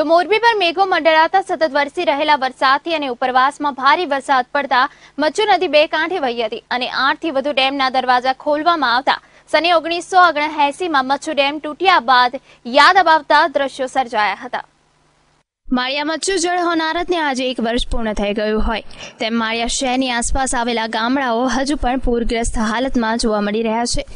તો મોરબી પર મેઘો મંડળાતા સતત વરસી રહેલા વરસાદથી અને ઉપરવાસમાં ભારે વરસાદ પડતા મચ્છુ નદી બે કાંઠે વહી હતી અને આઠથી વધુ ડેમના દરવાજા ખોલવામાં આવતા સને ઓગણીસો ઓગણએસીમાં મચ્છુ ડેમ તૂટ્યા બાદ યાદ અપાવતા દ્રશ્યો સર્જાયા હતા માળિયા મચ્છુ જળ હોનારતને આજે એક વર્ષ પૂર્ણ થઈ ગયું હોય તેમ માળિયા શહેરની આસપાસ આવેલા ગામડાઓ હજુ પણ પૂરગ્રસ્ત હાલતમાં જોવા મળી રહ્યા છે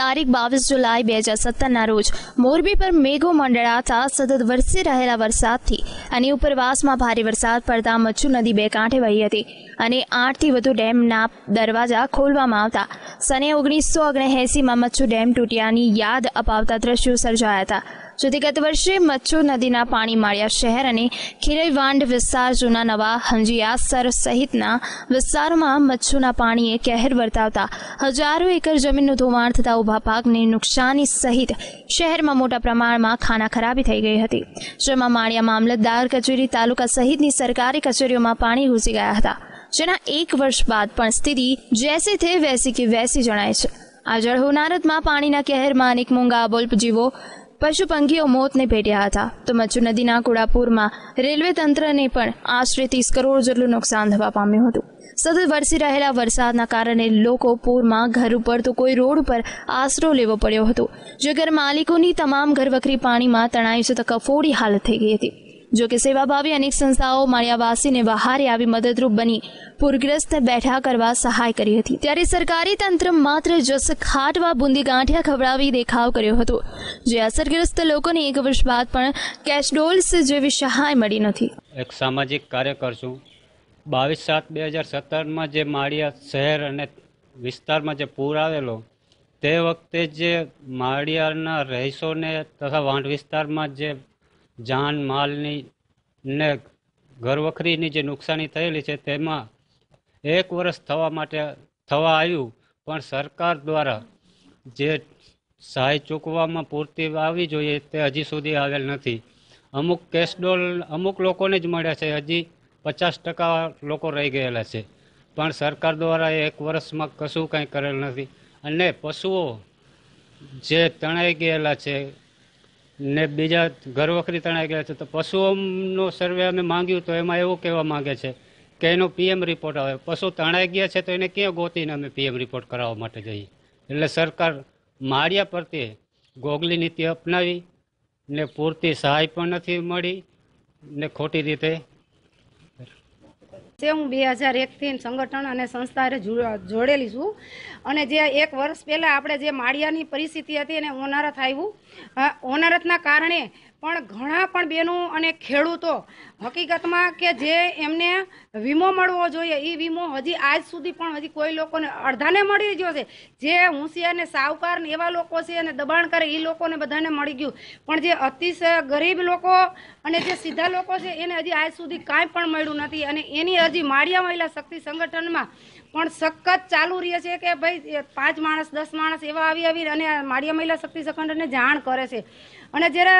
તારીખ બાવીસ જુલાઈ બે હજાર સત્તરના રોજ મોરબી પર મેઘો મંડળાતા સતત વરસી રહેલા વરસાદથી અને ઉપરવાસમાં ભારે વરસાદ પડતા મચ્છુ નદી બે કાંઠે વહી હતી અને આઠથી વધુ ડેમના દરવાજા ખોલવામાં આવતા સને ઓગણીસો ઓગણએંસીમાં મચ્છુ ડેમ તૂટ્યાની યાદ અપાવતા દ્રશ્યો સર્જાયા હતા જેથી ગત વર્ષે મચ્છુ નદીના પાણી માળિયા શહેર અને ખીરઈવાંડ વિસ્તાર જૂના નવા હંજીયાસર સહિતના વિસ્તારોમાં મચ્છુના પાણીએ કહેર વર્તાવતા હજારો એકર જમીનનું ધોવાણ થતા ઊભા પાકને નુકસાની સહિત શહેરમાં મોટા પ્રમાણમાં ખાના ખરાબી થઈ ગઈ હતી જેમાં માળિયા મામલતદાર કચેરી તાલુકા સહિતની સરકારી કચેરીઓમાં પાણી ઘૂસી ગયા હતા જેના એક વર્ષ બાદ પણ સ્થિતિ જેસે થે વેસી કે વેસી જણાય છે આ જળ હોનારતમાં પાણીના કહેરમાં અનેક મૂંગા બોલ્પ જીવો પશુ પંખીઓ મોતને ભેટ્યા હતા તો મચ્છુ નદીના કોડાપુરમાં રેલવે તંત્રને પણ આશરે ત્રીસ કરોડ જેટલું નુકસાન થવા પામ્યું હતું સતત વરસી રહેલા વરસાદના કારણે લોકો પૂરમાં ઘર ઉપર તો કોઈ રોડ પર આશરો લેવો પડ્યો હતો જે ઘર માલિકોની તમામ ઘરવખરી પાણીમાં તણાઈ જતા કફોડી હાલત થઈ ગઈ હતી જો કે સેવાભાવી અનેક સંસ્થાઓ માળિયાવાસીને બહારે આવી મદદરૂપ બની પૂરગ્રસ્ત બેઠા કરવા સહાય કરી હતી ત્યારે સરકારી તંત્ર માત્ર જસ ખાટવા બુંદી ગાંઠિયા ખવડાવી દેખાવ કર્યો હતો જે અસરગ્રસ્ત લોકોને એક વર્ષ બાદ પણ કેશડોલ્સ જેવી સહાય મળી નથી એક સામાજિક કાર્યકર છું બાવીસ સાત બે હજાર સત્તરમાં જે માળિયા શહેર અને વિસ્તારમાં જે પૂર આવેલો તે વખતે જે માળિયાના રહીશોને તથા વાંઢ વિસ્તારમાં જે જાન માલની ને ઘરવખરીની જે નુકસાની થયેલી છે તેમાં એક વર્ષ થવા માટે થવા આવ્યું પણ સરકાર દ્વારા જે સહાય ચૂકવામાં પૂરતી આવવી જોઈએ તે હજી સુધી આવેલ નથી અમુક કેસડોલ અમુક લોકોને જ મળ્યા છે હજી પચાસ ટકા લોકો રહી ગયેલા છે પણ સરકાર દ્વારા એક વર્ષમાં કશું કાંઈ કરેલ નથી અને પશુઓ જે તણાઈ ગયેલા છે ને બીજા ઘર વખરી તણાઈ ગયા છે તો પશુઓનો સર્વે અમે માંગ્યું તો એમાં એવું કહેવા માંગે છે કે એનો પીએમ રિપોર્ટ આવે પશુ તણાઈ ગયા છે તો એને ક્યાં ગોતીને અમે પીએમ રિપોર્ટ કરાવવા માટે જઈએ એટલે સરકાર માળિયા પ્રત્યે ગોગલી નીતિ અપનાવી ને પૂરતી સહાય પણ નથી મળી ને ખોટી રીતે છે હું બે હજાર એકથી સંગઠન અને સંસ્થાએ જોડેલી છું અને જે એક વર્ષ પહેલાં આપણે જે માળિયાની પરિસ્થિતિ હતી એને ઓનારથ આવ્યું ઓનારથના કારણે પણ ઘણા પણ બહેનો અને ખેડૂતો હકીકતમાં કે જે એમને વીમો મળવો જોઈએ એ વીમો હજી આજ સુધી પણ હજી કોઈ લોકોને અડધાને મળી ગયો છે જે હોંશિયારને સાવકાર ને એવા લોકો છે અને દબાણ કરે એ લોકોને બધાને મળી ગયું પણ જે અતિશય ગરીબ લોકો અને જે સીધા લોકો છે એને હજી આજ સુધી કાંઈ પણ મળ્યું નથી અને એની હજી માળિયા મહિલા શક્તિ સંગઠનમાં પણ સખત ચાલુ રહે છે કે ભાઈ પાંચ માણસ દસ માણસ એવા આવી આવી અને માળિયા મહિલા શક્તિ સંગઠનને જાણ કરે છે અને જ્યારે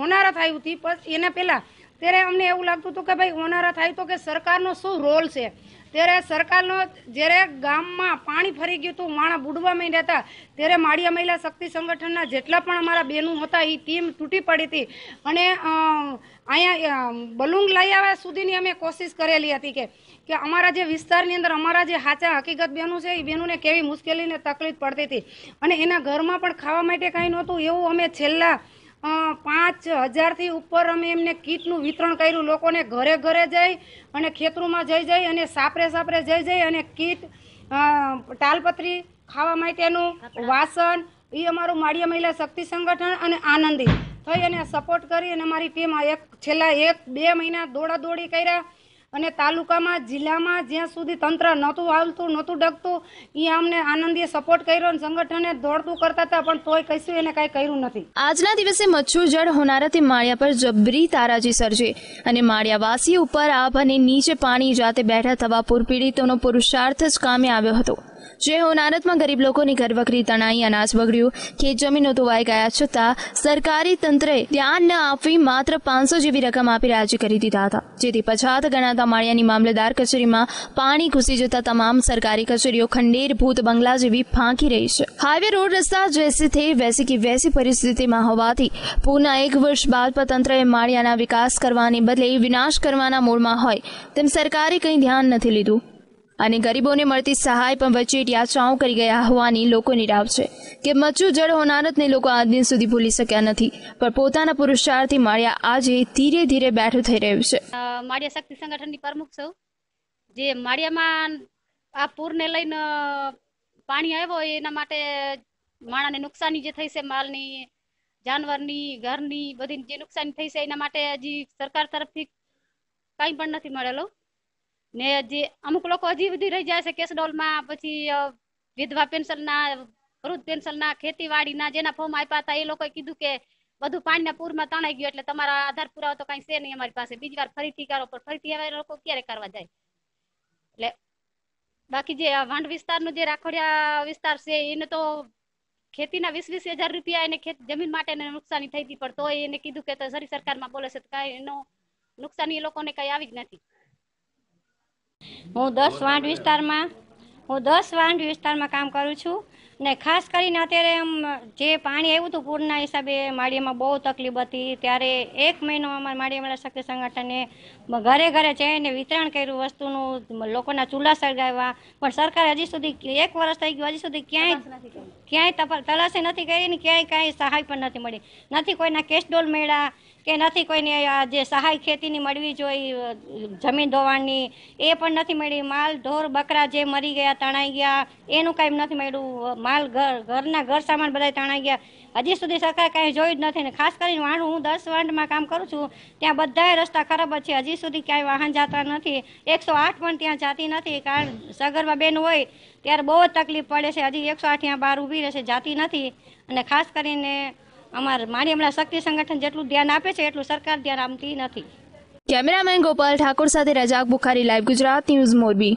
હોનારત થયું હતી પછી એના પહેલાં ત્યારે અમને એવું લાગતું હતું કે ભાઈ ઓનારા થાય તો કે સરકારનો શું રોલ છે ત્યારે સરકારનો જ્યારે ગામમાં પાણી ફરી ગયું હતું માણા બુડવા માંડ્યા હતા ત્યારે માળિયા મહિલા શક્તિ સંગઠનના જેટલા પણ અમારા બહેનું હતા એ ટીમ તૂટી પડી હતી અને અહીંયા બલુંગ લઈ આવ્યા સુધીની અમે કોશિશ કરેલી હતી કે કે અમારા જે વિસ્તારની અંદર અમારા જે સાચા હકીકત બહેનું છે એ બહેનોને કેવી મુશ્કેલીને તકલીફ પડતી હતી અને એના ઘરમાં પણ ખાવા માટે કાંઈ નહોતું એવું અમે છેલ્લા પાંચ હજારથી ઉપર અમે એમને કીટનું વિતરણ કર્યું લોકોને ઘરે ઘરે જઈ અને ખેતરોમાં જઈ જઈ અને સાપરે સાપરે જઈ જઈ અને કીટ તાલપત્રી ખાવા માટેનું વાસણ એ અમારું માળિયા મહિલા શક્તિ સંગઠન અને આનંદી થઈ અને સપોર્ટ કરી અને અમારી ટીમ એક છેલ્લા એક બે મહિના દોડા દોડી કર્યા અને તાલુકામાં જિલ્લામાં જ્યાં સુધી તંત્ર નહોતું આવતું નહોતું ડગતું એ અમને આનંદીએ સપોર્ટ કર્યો અને સંગઠને દોડતું કરતા હતા પણ તોય કશું એને કાંઈ કર્યું નથી આજના દિવસે મચ્છુ જળ હોનારાથી માળિયા પર જબરી તારાજી સર્જે અને માળિયાવાસી ઉપર આભ અને નીચે પાણી જાતે બેઠા થવા પૂર પીડિતોનો પુરુષાર્થ જ કામે આવ્યો હતો જે હોનારતમાં ગરીબ લોકોની ઘરવકરી તણાઈ અનાજ બગડ્યું ખેત જમીનો ધોવાઈ ગયા છતાં સરકારી તંત્રે ધ્યાન ન આપવી માત્ર પાંચસો જેવી રકમ આપી રાજી કરી દીધા હતા જેથી પછાત ગણાતા માળિયાની મામલેદાર કચેરીમાં પાણી ઘૂસી જતા તમામ સરકારી કચેરીઓ ખંડેર ભૂત બંગલા જેવી ફાંકી રહી છે હાઈવે રોડ રસ્તા જેસી થઈ વેસી કે વેસી પરિસ્થિતિમાં હોવાથી પૂરના એક વર્ષ બાદ તંત્રએ માળિયાના વિકાસ કરવાને બદલે વિનાશ કરવાના મૂળમાં હોય તેમ સરકારે કંઈ ધ્યાન નથી લીધું અને ગરીબોને મળતી સહાય પણ વચેટ યાચાઓ કરી ગયા હોવાની લોકોની રાવ છે કે મચ્છુ જળ હોનારતને લોકો આ દિન સુધી ભૂલી શક્યા નથી પણ પોતાના પુરુષાર્થથી માળિયા આજે ધીરે ધીરે બેઠું થઈ રહ્યું છે માળિયા શક્તિ સંગઠનની પ્રમુખ છું જે માળિયામાં આ પૂરને લઈને પાણી આવ્યો એના માટે માણાને નુકસાની જે થઈ છે માલની જાનવરની ઘરની બધી જે નુકસાની થઈ છે એના માટે હજી સરકાર તરફથી કંઈ પણ નથી મળેલું ને જે અમુક લોકો હજી સુધી રહી જાય છે કેસડોલમાં પછી વિધવા પેન્શનના વૃદ્ધ પેન્શનના ખેતીવાડીના જેના ફોર્મ આપ્યા હતા એ લોકોએ કીધું કે બધું પાણીના પૂરમાં તણાઈ ગયું એટલે તમારા આધાર પુરાવો તો કઈ છે નહીં અમારી પાસે બીજી વાર ફરીથી કરો પણ ફરીથી હવે લોકો ક્યારે કરવા જાય એટલે બાકી જે વાંડ વિસ્તારનો જે રાખોડિયા વિસ્તાર છે એને તો ખેતીના વીસ વીસ હજાર રૂપિયા એને ખેત જમીન માટે નુકસાની થઈ હતી પણ તો એને કીધું કે તો સરકારમાં બોલે છે કાંઈ એનો નુકસાની એ લોકોને કઈ આવી જ નથી હું દસ વાંડ વિસ્તારમાં હું દસ વાંડ વિસ્તારમાં કામ કરું છું ને ખાસ કરીને અત્યારે આમ જે પાણી આવ્યું હતું પૂરના હિસાબે માળીયામાં બહુ તકલીફ હતી ત્યારે એક મહિનો અમારા માળીયામાં શક્તિ સંગઠને ઘરે ઘરે જઈને વિતરણ કર્યું વસ્તુનું લોકોના ચૂલા સળગાવ્યા પણ સરકારે હજી સુધી એક વર્ષ થઈ ગયું હજી સુધી ક્યાંય ક્યાંય તલાશી નથી કરી ને ક્યાંય કાંઈ સહાય પણ નથી મળી નથી કોઈના કેસડોલ મળ્યા કે નથી કોઈને જે સહાય ખેતીની મળવી જોઈએ જમીન ધોવાણની એ પણ નથી મળી માલ ઢોર બકરા જે મરી ગયા તણાઈ ગયા એનું કાંઈ નથી મળ્યું માલ ઘર ઘરના ઘર સામાન બધા તણાઈ ગયા હજી સુધી સરકાર કાંઈ જોયું જ નથી ને ખાસ કરીને વાણું હું દસ વાંડમાં કામ કરું છું ત્યાં બધા રસ્તા ખરાબ જ છે હજી સુધી ક્યાંય વાહન જતા નથી એકસો આઠ પણ ત્યાં જતી નથી કારણ સગર્ભા બેન હોય ત્યારે બહુ જ તકલીફ પડે છે હજી એકસો આઠ ત્યાં બહાર ઊભી રહેશે જાતી નથી અને ખાસ કરીને અમારે મારી હમણાં શક્તિ સંગઠન જેટલું ધ્યાન આપે છે એટલું સરકાર ધ્યાન આપતી નથી કેમેરામેન ગોપાલ ઠાકોર સાથે રજાક બુખારી લાઈવ ગુજરાત ન્યૂઝ મોરબી